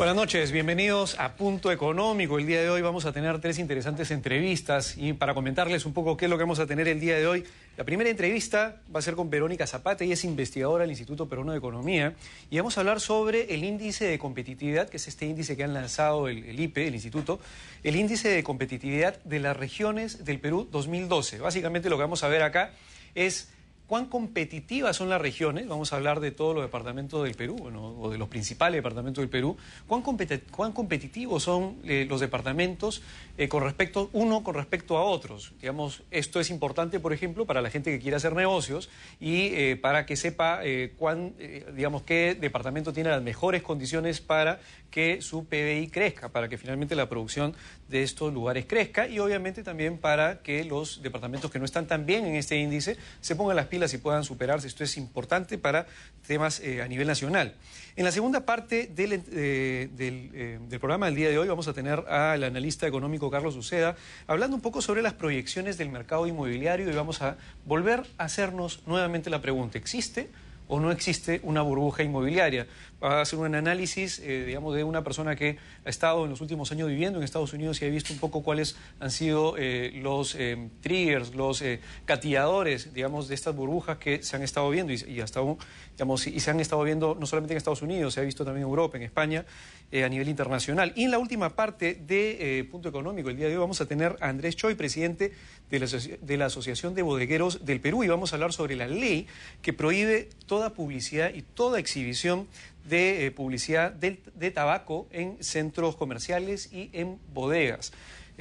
Buenas noches, bienvenidos a Punto Económico. El día de hoy vamos a tener tres interesantes entrevistas y para comentarles un poco qué es lo que vamos a tener el día de hoy, la primera entrevista va a ser con Verónica Zapata, y es investigadora del Instituto Peruano de Economía y vamos a hablar sobre el índice de competitividad, que es este índice que han lanzado el IPE, el Instituto, el índice de competitividad de las regiones del Perú 2012. Básicamente lo que vamos a ver acá es cuán competitivas son las regiones, vamos a hablar de todos los departamentos del Perú, o de los principales departamentos del Perú, cuán, competitivos son eh, los departamentos eh, con respecto, uno con respecto a otros. Digamos, esto es importante, por ejemplo, para la gente que quiere hacer negocios y eh, para que sepa cuán, digamos, qué departamento tiene las mejores condiciones para que su PBI crezca, para que finalmente la producción de estos lugares crezca y obviamente también para que los departamentos que no están tan bien en este índice se pongan las pilas si y puedan superarse. Esto es importante para temas eh, a nivel nacional. En la segunda parte del, eh, eh, del, programa del día de hoy vamos a tener al analista económico Carlos Uceda hablando un poco sobre las proyecciones del mercado inmobiliario y vamos a volver a hacernos nuevamente la pregunta, ¿existe? o no existe una burbuja inmobiliaria. Va a hacer un análisis, eh, digamos, de una persona que ha estado en los últimos años viviendo en Estados Unidos y ha visto un poco cuáles han sido eh, los eh, triggers, los catilladores digamos, de estas burbujas que se han estado viendo y, hasta y se han estado viendo no solamente en Estados Unidos, se ha visto también en Europa, en España, eh, a nivel internacional. Y en la última parte de eh, Punto Económico, el día de hoy vamos a tener a Andrés Choi, presidente de la, de la, Asociación de Bodegueros del Perú, y vamos a hablar sobre la ley que prohíbe toda publicidad y toda exhibición de eh, publicidad de tabaco en centros comerciales y en bodegas.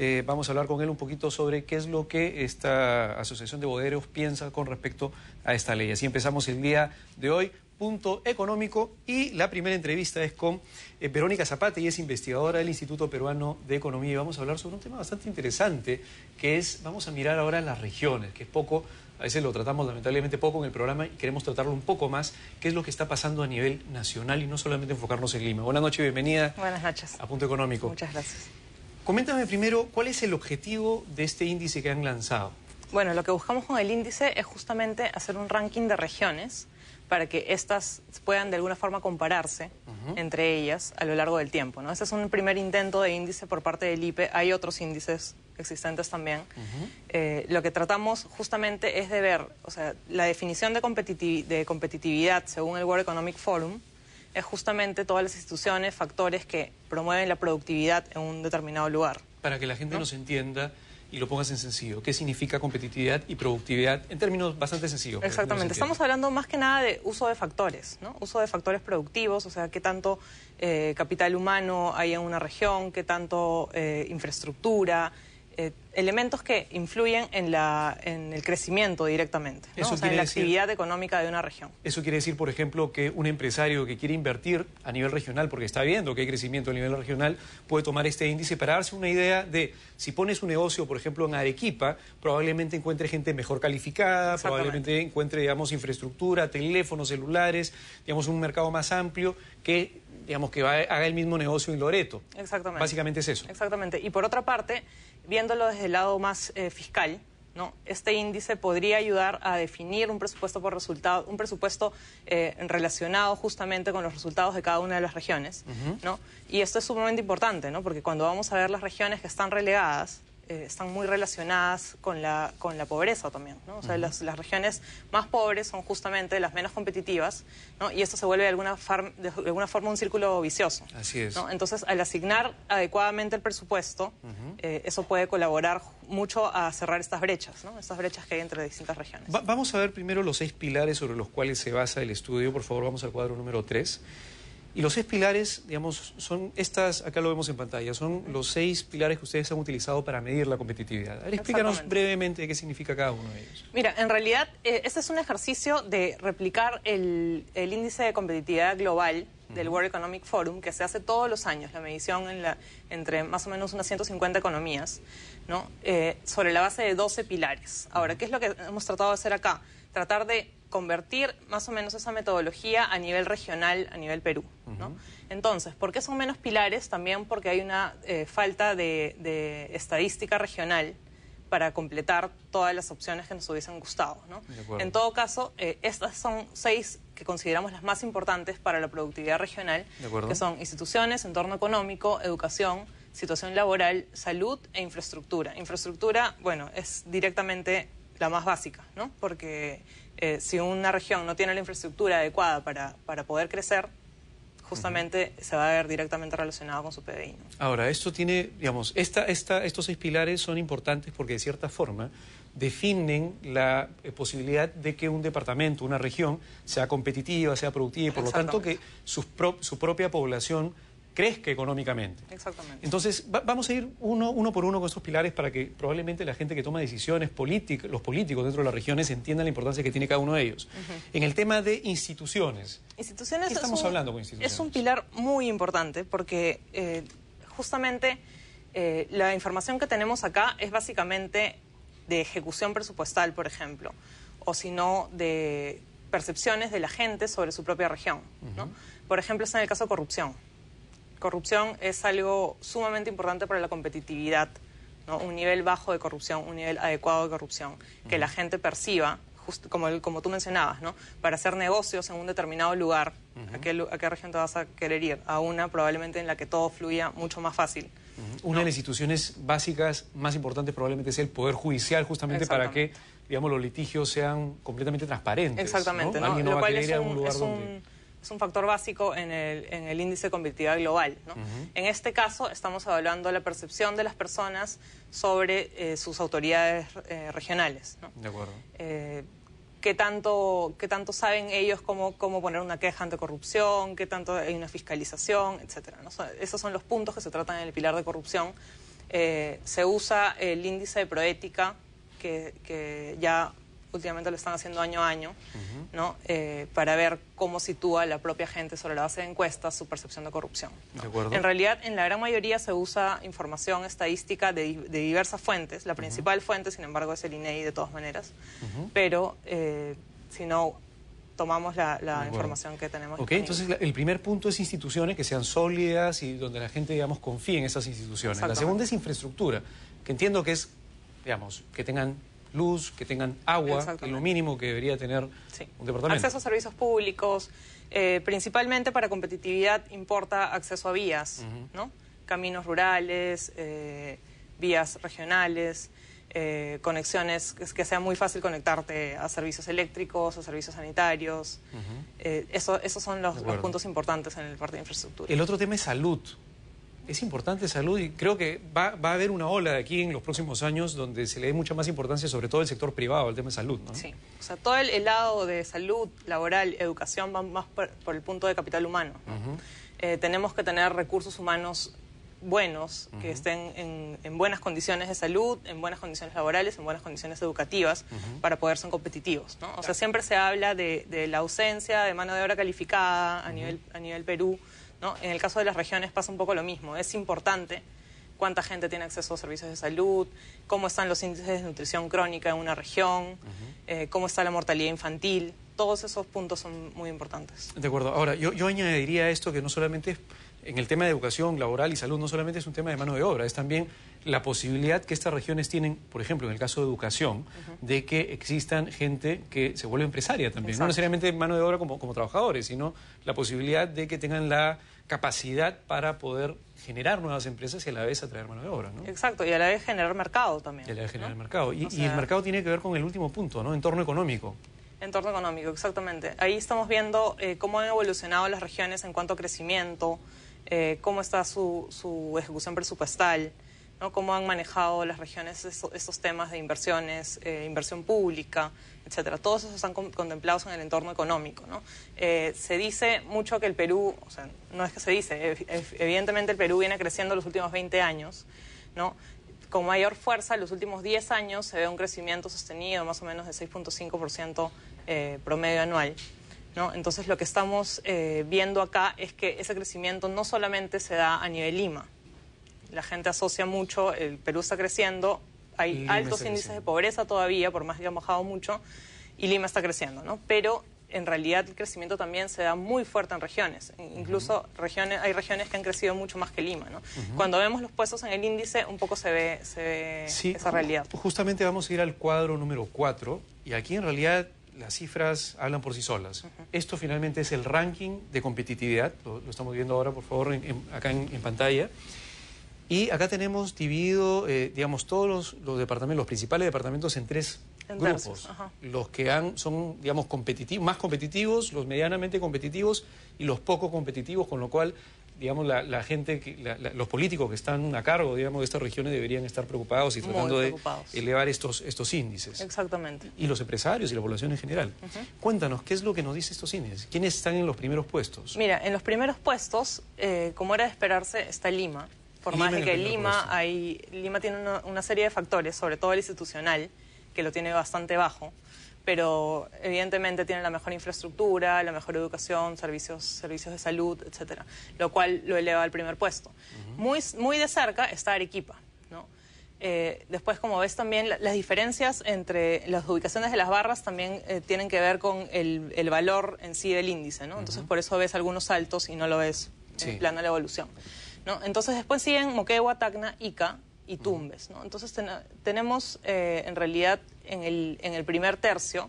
Eh, vamos a hablar con él un poquito sobre qué es lo que esta Asociación de Boderos piensa con respecto a esta ley. Así empezamos el día de hoy. Punto económico y la primera entrevista es con eh, Verónica Zapate y es investigadora del Instituto Peruano de Economía y vamos a hablar sobre un tema bastante interesante que es, vamos a mirar ahora las regiones, que es poco, a veces lo tratamos lamentablemente poco en el programa y queremos tratarlo un poco más, qué es lo que está pasando a nivel nacional y no solamente enfocarnos en Lima. Buenas noches y bienvenida. Buenas noches. A Punto Económico. Muchas gracias. Coméntame primero, ¿cuál es el objetivo de este índice que han lanzado? Bueno, lo que buscamos con el índice es justamente hacer un ranking de regiones para que éstas puedan de alguna forma compararse entre ellas a lo largo del tiempo. ¿no? Ese es un primer intento de índice por parte del IPE. Hay otros índices existentes también. Eh, lo que tratamos justamente es de ver, o sea, la definición de, de competitividad según el World Economic Forum es justamente todas las instituciones, factores que promueven la productividad en un determinado lugar. Para que la gente nos entienda y lo pongas en sencillo, ¿qué significa competitividad y productividad en términos bastante sencillos? Exactamente, estamos hablando más que nada de uso de factores, ¿no? Uso de factores productivos, o sea, qué tanto eh, capital humano hay en una región, qué tanto eh, infraestructura, eh, elementos que influyen en, el crecimiento directamente, en la actividad económica de una región. Eso quiere decir, por ejemplo, que un empresario que quiere invertir a nivel regional, porque está viendo que hay crecimiento a nivel regional, puede tomar este índice para darse una idea de si pones un negocio, por ejemplo, en Arequipa, probablemente encuentre gente mejor calificada, probablemente encuentre, digamos, infraestructura, teléfonos, celulares, digamos, un mercado más amplio que digamos que haga el mismo negocio en Loreto. Exactamente. Básicamente es eso. Exactamente. Y por otra parte, viéndolo desde el lado más eh, fiscal, ¿no? este índice podría ayudar a definir un presupuesto por resultado, un presupuesto eh, relacionado justamente con los resultados de cada una de las regiones, ¿no? Y esto es sumamente importante, ¿no? Porque cuando vamos a ver las regiones que están relegadas, eh, están muy relacionadas con la, con la pobreza también. ¿no? O sea, las, regiones más pobres son justamente las menos competitivas ¿no? y esto se vuelve de alguna, de alguna forma un círculo vicioso. Así es. Entonces, al asignar adecuadamente el presupuesto, eh, eso puede colaborar mucho a cerrar estas brechas, ¿no? estas brechas que hay entre distintas regiones. vamos a ver primero los seis pilares sobre los cuales se basa el estudio. Por favor, vamos al cuadro número tres. Y los seis pilares, digamos, son estas, acá lo vemos en pantalla, son los seis pilares que ustedes han utilizado para medir la competitividad. explícanos brevemente qué significa cada uno de ellos. Mira, en realidad, eh, este es un ejercicio de replicar el, el índice de competitividad global del World Economic Forum, que se hace todos los años, la medición en la, entre más o menos unas 150 economías, ¿no? Eh, sobre la base de 12 pilares. Ahora, ¿qué es lo que hemos tratado de hacer acá? tratar de convertir más o menos esa metodología a nivel regional, a nivel Perú. Entonces, ¿por qué son menos pilares? También porque hay una eh, falta de, estadística regional para completar todas las opciones que nos hubiesen gustado. ¿no? En todo caso, eh, estas son seis que consideramos las más importantes para la productividad regional, que son instituciones, entorno económico, educación, situación laboral, salud e infraestructura. Infraestructura, bueno, es directamente la más básica, ¿no? Porque eh, si una región no tiene la infraestructura adecuada para, poder crecer, justamente se va a ver directamente relacionado con su PDI. Ahora, esto tiene, digamos, estos seis pilares son importantes porque de cierta forma definen la eh, posibilidad de que un departamento, una región, sea competitiva, sea productiva y por lo tanto que su propia población crezca económicamente. Exactamente. Entonces, vamos a ir uno, uno por uno con esos pilares para que probablemente la gente que toma decisiones, políticas, los políticos dentro de las regiones entiendan la importancia que tiene cada uno de ellos. En el tema de instituciones. Instituciones estamos hablando con instituciones? Es un pilar muy importante porque eh, justamente eh, la información que tenemos acá es básicamente de ejecución presupuestal, por ejemplo, o si no, de percepciones de la gente sobre su propia región. ¿no? Por ejemplo, es en el caso de corrupción corrupción es algo sumamente importante para la competitividad, ¿no? un nivel bajo de corrupción, un nivel adecuado de corrupción, que la gente perciba como, como tú mencionabas, ¿no? Para hacer negocios en un determinado lugar, ¿a, qué, región te vas a querer ir? A una probablemente en la que todo fluya mucho más fácil. Una de las instituciones básicas más importantes probablemente sea el Poder Judicial, justamente para que, digamos, los litigios sean completamente transparentes. Exactamente, ¿no? ¿no? un, es un factor básico en el, índice de convictividad global. En este caso, estamos evaluando la percepción de las personas sobre eh, sus autoridades eh, regionales. De acuerdo. Eh, ¿qué, tanto, ¿Qué tanto saben ellos cómo, cómo poner una queja ante corrupción? ¿Qué tanto hay una fiscalización? Etcétera. esos son los puntos que se tratan en el pilar de corrupción. se usa el índice de proética que, que ya últimamente lo están haciendo año a año, ¿no? Eh, para ver cómo sitúa la propia gente sobre la base de encuestas su percepción de corrupción. en realidad, en la gran mayoría se usa información estadística de, diversas fuentes. La principal fuente, sin embargo, es el INEI e de todas maneras. Pero eh, si no tomamos la, la información que tenemos. Ok, entonces el primer punto es instituciones que sean sólidas y donde la gente, digamos, confíe en esas instituciones. La segunda es infraestructura, que entiendo que es, digamos, que tengan luz, que tengan agua, que es lo mínimo que debería tener un departamento. Acceso a servicios públicos, eh, principalmente para competitividad importa acceso a vías, ¿no? Caminos rurales, eh, vías regionales, eh, conexiones, que sea muy fácil conectarte a servicios eléctricos, a servicios sanitarios. esos son los, los, puntos importantes en el parte de infraestructura. El otro tema es salud es importante salud y creo que va, a haber una ola de aquí en los próximos años donde se le dé mucha más importancia, sobre todo el sector privado, al tema de salud. Sí, o sea, todo el, lado de salud, laboral, educación va más por, el punto de capital humano. Eh, tenemos que tener recursos humanos buenos, que estén en, buenas condiciones de salud, en buenas condiciones laborales, en buenas condiciones educativas, para poder ser competitivos. O sea, siempre se habla de, de, la ausencia de mano de obra calificada a, nivel, a nivel Perú en el caso de las regiones pasa un poco lo mismo. Es importante cuánta gente tiene acceso a servicios de salud, cómo están los índices de nutrición crónica en una región, eh, cómo está la mortalidad infantil todos esos puntos son muy importantes. De acuerdo. Ahora, yo, añadiría esto que no solamente es en el tema de educación laboral y salud, no solamente es un tema de mano de obra, es también la posibilidad que estas regiones tienen, por ejemplo, en el caso de educación, de que existan gente que se vuelve empresaria también, no necesariamente mano de obra como, trabajadores, sino la posibilidad de que tengan la capacidad para poder generar nuevas empresas y a la vez atraer mano de obra, Exacto, y a la vez generar mercado también. Y a la vez generar mercado. Y, y, el mercado tiene que ver con el último punto, ¿no? Entorno económico. Entorno económico, exactamente. Ahí estamos viendo eh, cómo han evolucionado las regiones en cuanto a crecimiento, eh, cómo está su, ejecución presupuestal, cómo han manejado las regiones estos, temas de inversiones, eh, inversión pública, etcétera. Todos esos están contemplados en el entorno económico. se dice mucho que el Perú, o sea, no es que se dice, evidentemente el Perú viene creciendo los últimos 20 años, ¿no? con mayor fuerza en los últimos 10 años se ve un crecimiento sostenido más o menos de 6.5% eh, promedio anual. ¿no? Entonces lo que estamos eh, viendo acá es que ese crecimiento no solamente se da a nivel Lima. La gente asocia mucho, el Perú está creciendo, hay altos índices de pobreza todavía, por más que han bajado mucho, y Lima está creciendo, ¿no? Pero en realidad el crecimiento también se da muy fuerte en regiones. E incluso regiones, hay regiones que han crecido mucho más que Lima. ¿no? Cuando vemos los puestos en el índice, un poco se ve, se ve esa realidad. Justamente vamos a ir al cuadro número 4 y aquí en realidad las cifras hablan por sí solas. Esto finalmente es el ranking de competitividad, lo, estamos viendo ahora, por favor, acá en, pantalla. Y acá tenemos dividido, eh, digamos, todos los, departamentos, los principales departamentos en tres grupos. Los que son, digamos, competitivos, más competitivos, los medianamente competitivos y los poco competitivos, con lo cual digamos, la, gente, los políticos que están a cargo, digamos, de estas regiones deberían estar preocupados y tratando de elevar estos, estos índices. Exactamente. Y los empresarios y la población en general. Cuéntanos, ¿qué es lo que nos dice estos índices? ¿Quiénes están en los primeros puestos? Mira, en los primeros puestos, eh, como era de esperarse, está Lima. Por más que Lima, hay, Lima tiene una serie de factores, sobre todo el institucional, que lo tiene bastante bajo pero evidentemente tienen la mejor infraestructura, la mejor educación, servicios, servicios de salud, etcétera, lo cual lo eleva al primer puesto. muy, muy de cerca está Arequipa, ¿no? Eh, después, como ves también, las diferencias entre las ubicaciones de las barras también eh, tienen que ver con el, el, valor en sí del índice, ¿no? Entonces, por eso ves algunos saltos y no lo ves en plano de la evolución, ¿no? Entonces, después siguen Moquegua, Tacna, Ica, y Tumbes. ¿no? Entonces tenemos eh, en realidad en el, en el primer tercio,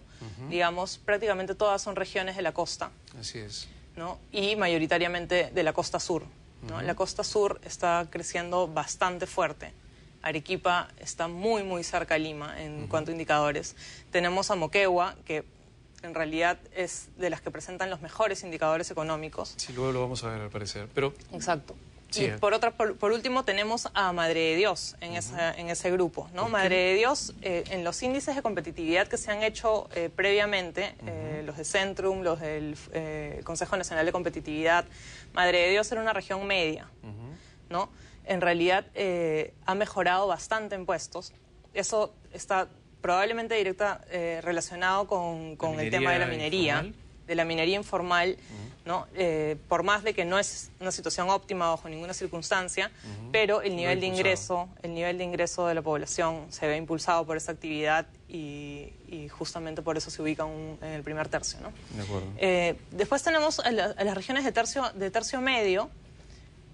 digamos, prácticamente todas son regiones de la costa. Así es. ¿no? Y mayoritariamente de la costa sur. La costa sur está creciendo bastante fuerte. Arequipa está muy, muy cerca a Lima en cuanto a indicadores. Tenemos a Moquegua, que en realidad es de las que presentan los mejores indicadores económicos. Sí, luego lo vamos a ver al parecer. Pero... Exacto. Y eh, por, otra, por, último tenemos a Madre de Dios en, ese grupo. ¿no? Madre de Dios, eh, en los índices de competitividad que se han hecho eh, previamente, los de Centrum, los del Consejo Nacional de Competitividad, Madre de Dios era una región media. ¿no? En realidad ha mejorado bastante en puestos. Eso está probablemente directa relacionado con, el tema de la minería de la minería informal, ¿no? Eh, por más de que no es una situación óptima bajo ninguna circunstancia, pero el nivel de ingreso, el nivel de ingreso de la población se ve impulsado por esa actividad y, justamente por eso se ubica en el primer tercio. ¿no? Eh, después tenemos las regiones de tercio, de tercio medio,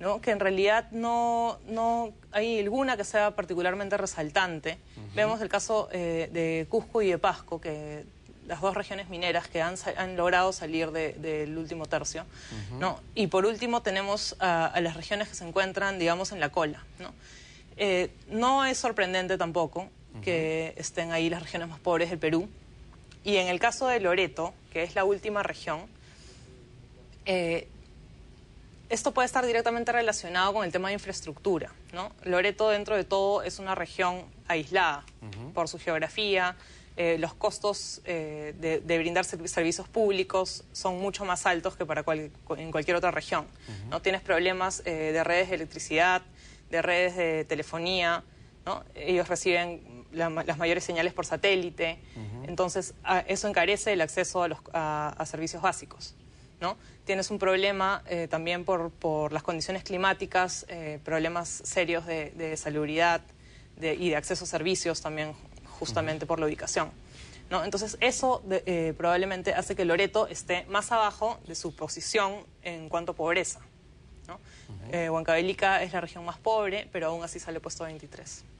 ¿no? que en realidad no, no hay alguna que sea particularmente resaltante. Vemos el caso eh, de Cusco y de Pasco, que las dos regiones mineras que han, logrado salir del último tercio. Y por último tenemos a, las regiones que se encuentran, digamos, en la cola. No, eh, no es sorprendente tampoco que estén ahí las regiones más pobres del Perú. Y en el caso de Loreto, que es la última región, eh, esto puede estar directamente relacionado con el tema de infraestructura. ¿no? Loreto, dentro de todo, es una región aislada por su geografía, eh, los costos eh, de, brindar servicios públicos son mucho más altos que para en cualquier otra región. No tienes problemas eh, de redes de electricidad, de redes de telefonía, ¿no? ellos reciben las mayores señales por satélite, entonces eso encarece el acceso a, servicios básicos. ¿no? Tienes un problema también por, las condiciones climáticas, problemas serios de, de salubridad y de acceso a servicios también justamente por la ubicación. ¿no? Entonces eso eh, probablemente hace que Loreto esté más abajo de su posición en cuanto a pobreza. ¿no? Eh, es la región más pobre, pero aún así sale puesto 23.